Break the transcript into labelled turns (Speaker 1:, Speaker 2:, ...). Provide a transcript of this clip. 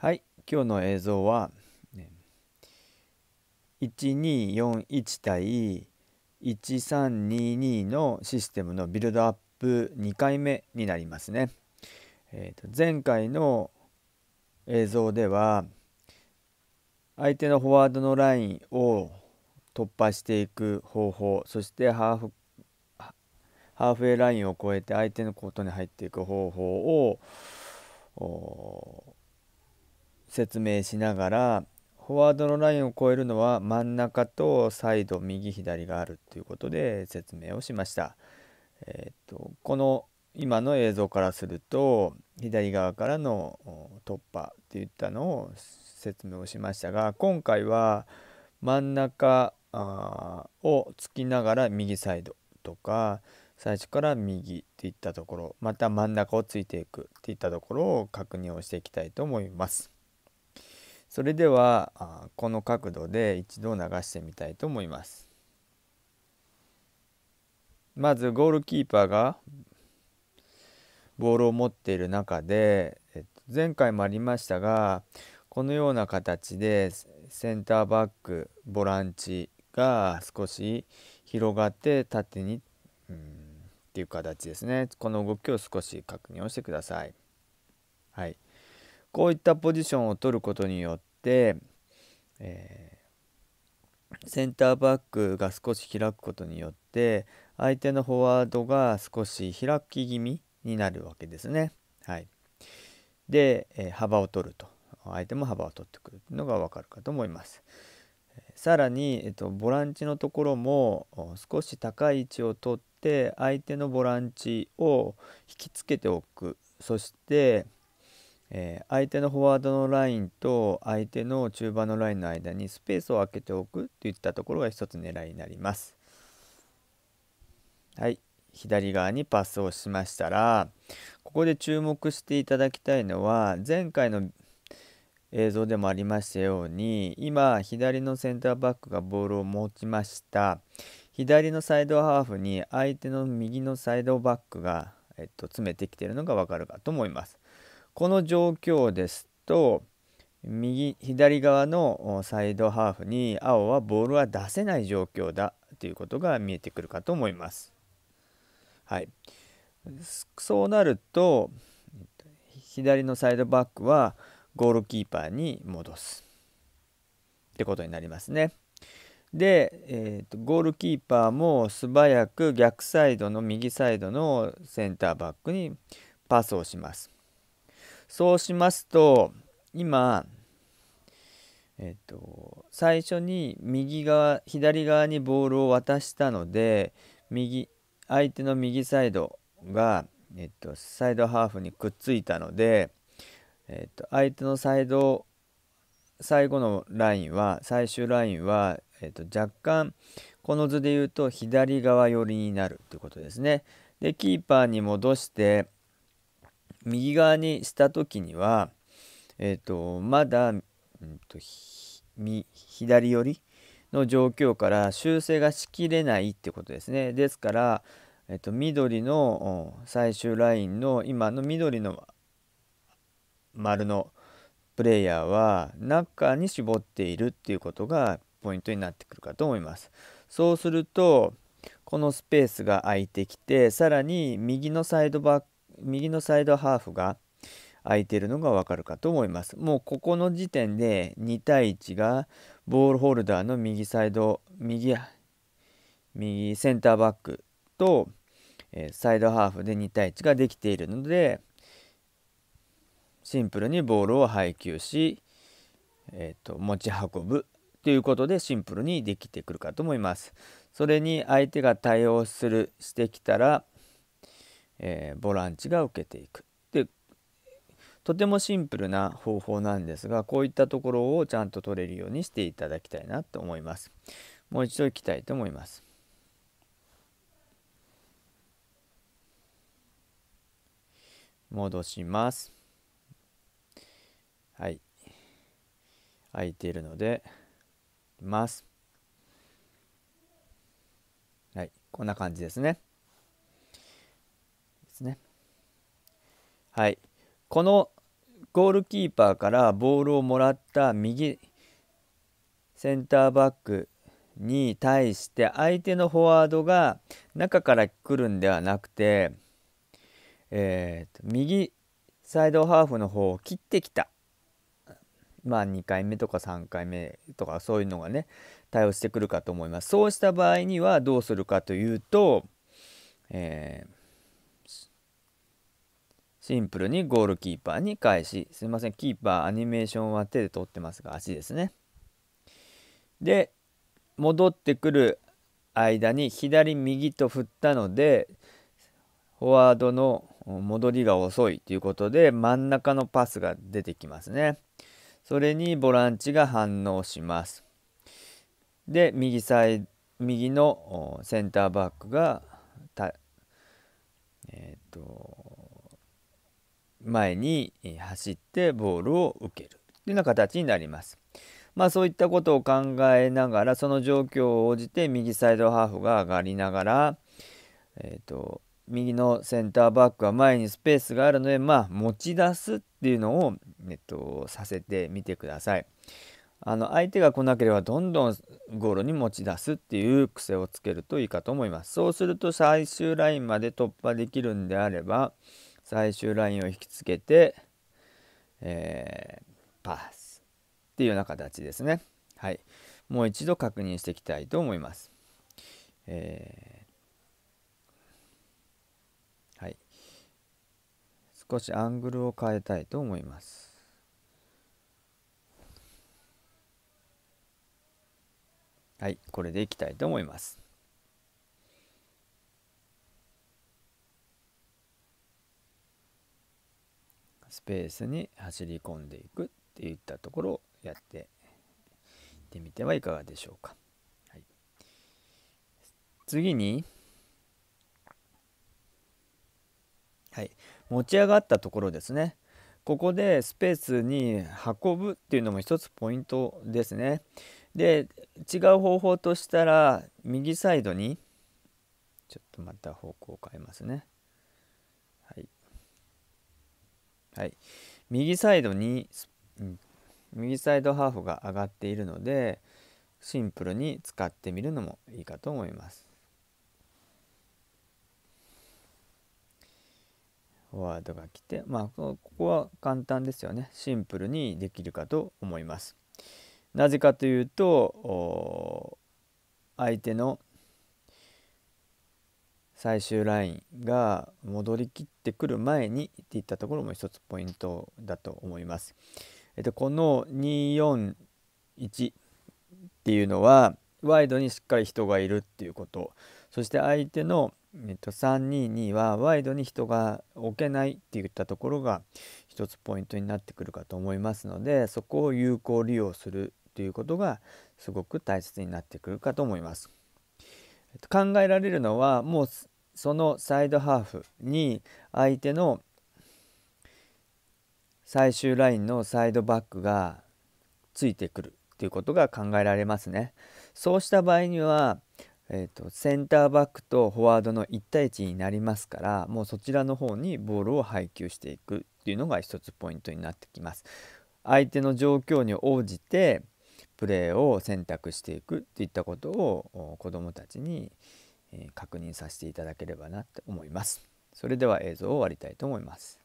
Speaker 1: はい今日の映像は、1241対1322のシステムのビルドアップ2回目になりますね。えー、と前回の映像では相手のフォワードのラインを突破していく方法そしてハーフハーフウェイラインを越えて相手のコートに入っていく方法を説明しながらフォワードのラインを越えるのは真ん中とサイド右左があるということで説明をしました。えー、っとこの今の映像からすると左側からの突破っていったのを説明をしましたが今回は真ん中を突きながら右サイドとか最初から右っていったところまた真ん中をついていくっていったところを確認をしていきたいと思います。それではこの角度で一度流してみたいと思いますまずゴールキーパーがボールを持っている中で、えっと、前回もありましたがこのような形でセンターバックボランチが少し広がって縦に、うん、っていう形ですねこの動きを少し確認をしてください。はいこういったポジションを取ることによって、えー、センターバックが少し開くことによって相手のフォワードが少し開き気味になるわけですね。はい、で、えー、幅を取ると相手も幅を取ってくるのが分かるかと思います。さらに、えっと、ボランチのところも少し高い位置を取って相手のボランチを引きつけておくそして、えー、相手のフォワードのラインと相手の中盤のラインの間にスペースを空けておくといったところが一つ狙いになります。はい、左側にパスをしましたらここで注目していただきたいのは前回の映像でもありましたように今左のセンターバックがボールを持ちました左のサイドハーフに相手の右のサイドバックが、えっと、詰めてきているのが分かるかと思いますこの状況ですと右左側のサイドハーフに青はボールは出せない状況だということが見えてくるかと思います。はい、そうなると左のサイドバックはゴールキーパーに戻すってことになりますね。で、えーと、とゴールキーパーも素早く逆サイドの右サイドのセンターバックにパスをします。そうしますと今えっと最初に右側左側にボールを渡したので右相手の右サイドが、えっと、サイドハーフにくっついたので、えっと、相手のサイド最後のラインは最終ラインは、えっと、若干この図で言うと左側寄りになるということですね。でキーパーに戻して右側にした時には、えーと、まだ、うんと、左寄りの状況から修正がしきれないってことですね。ですから、えーと、と緑の最終ラインの今の緑の丸のプレイヤーは中に絞っているっていうことがポイントになってくるかと思います。そうするとこのスペースが空いてきてさらに右のサイドバッ右のサイドハーフが空いてるのがわかるかと思います。もうここの時点で2対1がボールホルダーの右サイド、右、右センターバックと、えサイドハーフで2対1ができているので、シンプルにボールを配球し、えーと持ち運ぶということでシンプルにできてくるかと思います。それに相手が対応するしてきたらえー、ボランチが受けていく。でとてもシンプルな方法なんですがこういったところをちゃんと取れるようにしていただきたいなと思います。もう一度いきたいと思います。戻します。はい。空いているので、ます。はい。こんな感じですね。はい、このゴールキーパーからボールをもらった右センターバックに対して相手のフォワードが中から来るんではなくて、えー、と右サイドハーフの方を切ってきたまあ2回目とか3回目とかそういうのがね対応してくるかと思いますそうした場合にはどうするかというと、えーシンプルにゴールキーパーに返し、すいません、キーパーアニメーションは手で取ってますが、足ですね。で、戻ってくる間に左右と振ったので、フォワードの戻りが遅いということで、真ん中のパスが出てきますね。それにボランチが反応します。で、右サイ右のセンターバックが、えっ、ー、と、前に走ってボールを受けるというような形になります。まあそういったことを考えながらその状況を応じて右サイドハーフが上がりながら、えーと、右のセンターバックは前にスペースがあるので、まあ、持ち出すっていうのを、えっと、させてみてください。あの相手が来なければどんどんゴールに持ち出すっていう癖をつけるといいかと思います。そうすると最終ラインまで突破できるんであれば最終ラインを引きつけて、えー、パスっていうような形ですね。はい。もう一度確認していきたいと思います。えー、はい。少しアングルを変えたいと思います。はい、これでいきたいと思います。スペースに走り込んでいくっていったところをやってってみてはいかがでしょうか。はい、次に、はい、持ち上がったところですね。ここでスペースに運ぶっていうのも一つポイントですね。で違う方法としたら右サイドにちょっとまた方向を変えますね。はい、右サイドに、うん、右サイドハーフが上がっているのでシンプルに使ってみるのもいいかと思います。フォワードが来てまあここは簡単ですよねシンプルにできるかと思います。なぜかというと相手の最終ラインが戻りきってくる前にっていったところも一つポイントだと思います。えっと、この241っていうのはワイドにしっかり人がいるっていうことそして相手の、えっと、322はワイドに人が置けないっていったところが一つポイントになってくるかと思いますのでそこを有効利用するということがすごく大切になってくるかと思います。考えられるのはもうそのサイドハーフに相手の最終ラインのサイドバックがついてくるということが考えられますね。そうした場合には、えーと、センターバックとフォワードの1対1になりますからもうそちらの方にボールを配球していくっていうのが一つポイントになってきます。相手の状況に応じてプレーを選択していくっていったことを子どもたちにえ確認させていただければなって思います。それでは映像を終わりたいと思います。